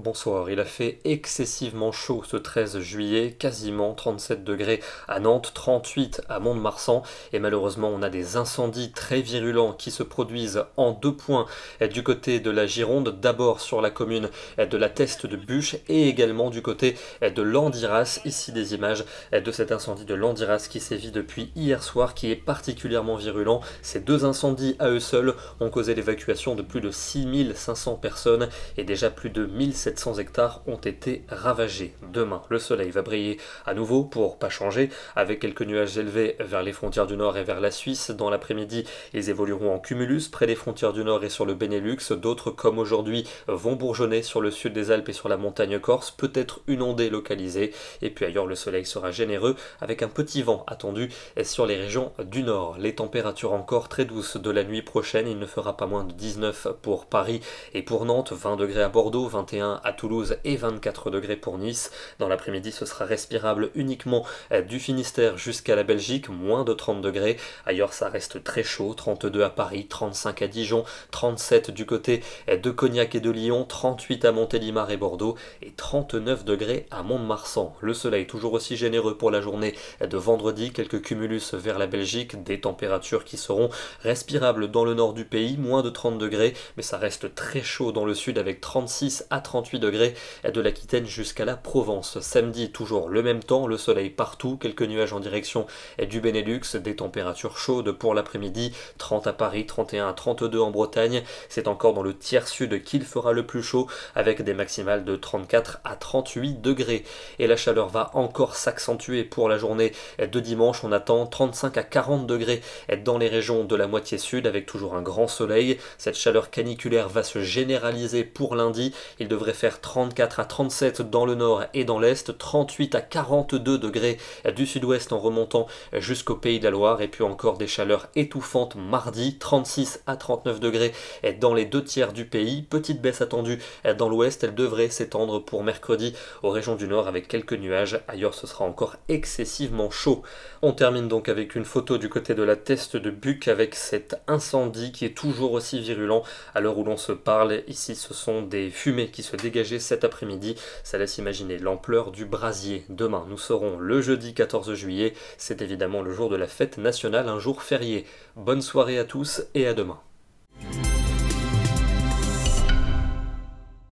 Bonsoir, il a fait excessivement chaud ce 13 juillet, quasiment 37 degrés à Nantes, 38 à Mont-de-Marsan, et malheureusement on a des incendies très virulents qui se produisent en deux points du côté de la Gironde, d'abord sur la commune de la Teste de Bûche et également du côté de Landiras, ici des images de cet incendie de Landiras qui sévit depuis hier soir, qui est particulièrement virulent. Ces deux incendies à eux seuls ont causé l'évacuation de plus de 6500 personnes et déjà plus de 1700 700 hectares ont été ravagés. Demain, le soleil va briller à nouveau pour pas changer, avec quelques nuages élevés vers les frontières du Nord et vers la Suisse. Dans l'après-midi, ils évolueront en cumulus près des frontières du Nord et sur le Benelux. D'autres, comme aujourd'hui, vont bourgeonner sur le sud des Alpes et sur la montagne corse, peut-être une ondée localisée. Et puis ailleurs, le soleil sera généreux avec un petit vent attendu sur les régions du Nord. Les températures encore très douces de la nuit prochaine. Il ne fera pas moins de 19 pour Paris et pour Nantes, 20 degrés à Bordeaux, 21 à à Toulouse et 24 degrés pour Nice. Dans l'après-midi, ce sera respirable uniquement euh, du Finistère jusqu'à la Belgique, moins de 30 degrés. Ailleurs, ça reste très chaud, 32 à Paris, 35 à Dijon, 37 du côté euh, de Cognac et de Lyon, 38 à Montélimar et Bordeaux et 39 degrés à Mont-de-Marsan. Le soleil toujours aussi généreux pour la journée de vendredi, quelques cumulus vers la Belgique, des températures qui seront respirables dans le nord du pays, moins de 30 degrés, mais ça reste très chaud dans le sud avec 36 à 38 degrés de l'Aquitaine jusqu'à la Provence. Samedi, toujours le même temps, le soleil partout, quelques nuages en direction du Benelux, des températures chaudes pour l'après-midi, 30 à Paris, 31 à 32 en Bretagne. C'est encore dans le tiers sud qu'il fera le plus chaud, avec des maximales de 34 à 38 degrés. Et la chaleur va encore s'accentuer pour la journée de dimanche. On attend 35 à 40 degrés dans les régions de la moitié sud, avec toujours un grand soleil. Cette chaleur caniculaire va se généraliser pour lundi. Il devrait faire 34 à 37 dans le nord et dans l'est, 38 à 42 degrés du sud-ouest en remontant jusqu'au Pays de la Loire, et puis encore des chaleurs étouffantes mardi, 36 à 39 degrés dans les deux tiers du pays. Petite baisse attendue dans l'ouest, elle devrait s'étendre pour mercredi aux régions du nord avec quelques nuages. Ailleurs, ce sera encore excessivement chaud. On termine donc avec une photo du côté de la teste de Buc avec cet incendie qui est toujours aussi virulent à l'heure où l'on se parle. Ici, ce sont des fumées qui se dégagent dégager cet après-midi. Ça laisse imaginer l'ampleur du brasier. Demain, nous serons le jeudi 14 juillet. C'est évidemment le jour de la fête nationale, un jour férié. Bonne soirée à tous et à demain.